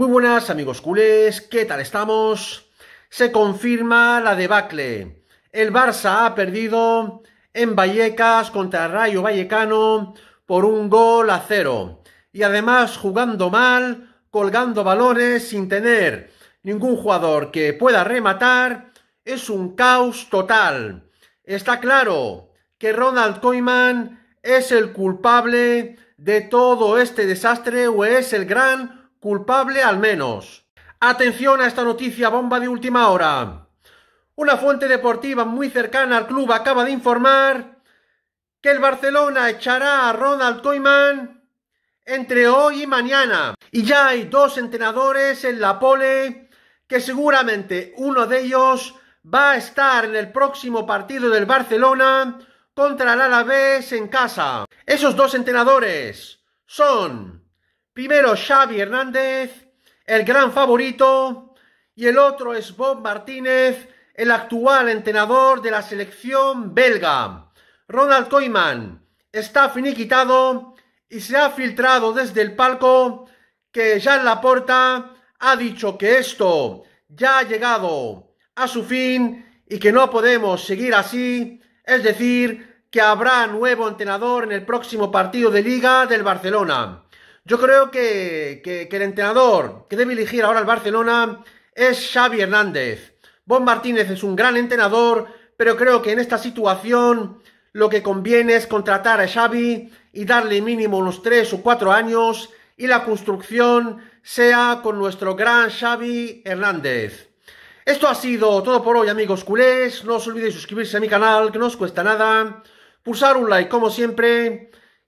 Muy buenas amigos culés, ¿qué tal estamos? Se confirma la debacle. El Barça ha perdido en Vallecas contra Rayo Vallecano por un gol a cero. Y además jugando mal, colgando balones sin tener ningún jugador que pueda rematar, es un caos total. Está claro que Ronald Koeman es el culpable de todo este desastre o es el gran culpable al menos. Atención a esta noticia bomba de última hora. Una fuente deportiva muy cercana al club acaba de informar que el Barcelona echará a Ronald Koeman entre hoy y mañana. Y ya hay dos entrenadores en la pole que seguramente uno de ellos va a estar en el próximo partido del Barcelona contra el Alavés en casa. Esos dos entrenadores son Primero Xavi Hernández, el gran favorito, y el otro es Bob Martínez, el actual entrenador de la selección belga. Ronald Koeman está finiquitado y se ha filtrado desde el palco que la Laporta ha dicho que esto ya ha llegado a su fin y que no podemos seguir así, es decir, que habrá nuevo entrenador en el próximo partido de liga del Barcelona. Yo creo que, el entrenador que debe elegir ahora el Barcelona es Xavi Hernández. Bon Martínez es un gran entrenador, pero creo que en esta situación lo que conviene es contratar a Xavi y darle mínimo unos 3 o 4 años y la construcción sea con nuestro gran Xavi Hernández. Esto ha sido todo por hoy amigos culés, no os olvidéis suscribirse a mi canal que no os cuesta nada, pulsar un like como siempre